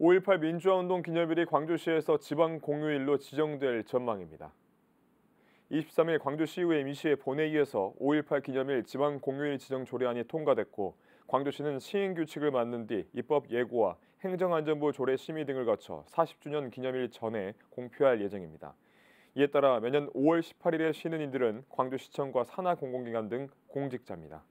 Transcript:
5.18 민주화운동 기념일이 광주시에서 지방 공휴일로 지정될 전망입니다. 23일 광주시의회 e 미시회 본회의에서 5.18 기념일 지방 공휴일 지정 조례안이 통과됐고 광주시는 시행 규칙을 맞는 뒤 입법 예고와 행정안전부 조례 심의 등을 거쳐 40주년 기념일 전에 공표할 예정입니다. 이에 따라 매년 5월 18일에 쉬는 이들은 광주시청과 산하공공기관 등 공직자입니다.